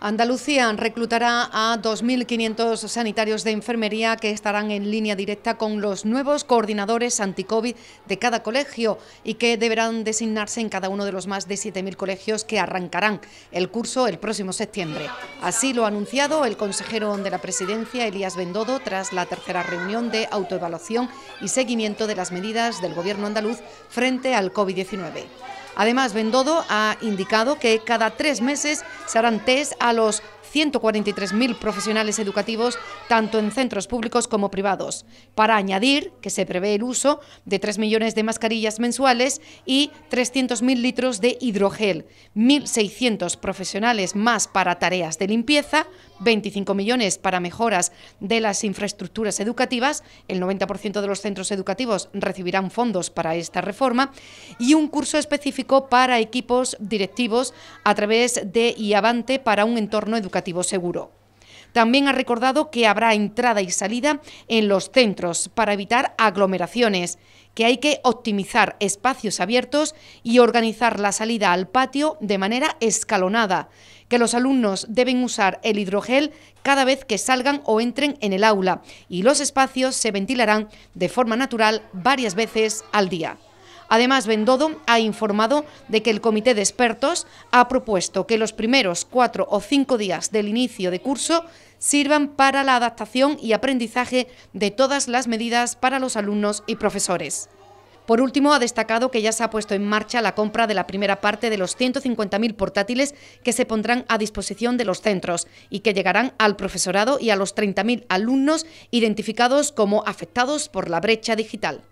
Andalucía reclutará a 2.500 sanitarios de enfermería que estarán en línea directa con los nuevos coordinadores anticovid de cada colegio y que deberán designarse en cada uno de los más de 7.000 colegios que arrancarán el curso el próximo septiembre. Así lo ha anunciado el consejero de la presidencia, Elías Bendodo, tras la tercera reunión de autoevaluación y seguimiento de las medidas del Gobierno andaluz frente al COVID-19. Además, Bendodo ha indicado que cada tres meses se harán test a los 143.000 profesionales educativos, tanto en centros públicos como privados, para añadir que se prevé el uso de 3 millones de mascarillas mensuales y 300.000 litros de hidrogel, 1.600 profesionales más para tareas de limpieza, 25 millones para mejoras de las infraestructuras educativas, el 90% de los centros educativos recibirán fondos para esta reforma, y un curso específico para equipos directivos a través de IAVANTE para un entorno educativo seguro. También ha recordado que habrá entrada y salida en los centros para evitar aglomeraciones, que hay que optimizar espacios abiertos y organizar la salida al patio de manera escalonada, que los alumnos deben usar el hidrogel cada vez que salgan o entren en el aula y los espacios se ventilarán de forma natural varias veces al día. Además, Bendodo ha informado de que el comité de expertos ha propuesto que los primeros cuatro o cinco días del inicio de curso sirvan para la adaptación y aprendizaje de todas las medidas para los alumnos y profesores. Por último, ha destacado que ya se ha puesto en marcha la compra de la primera parte de los 150.000 portátiles que se pondrán a disposición de los centros y que llegarán al profesorado y a los 30.000 alumnos identificados como afectados por la brecha digital.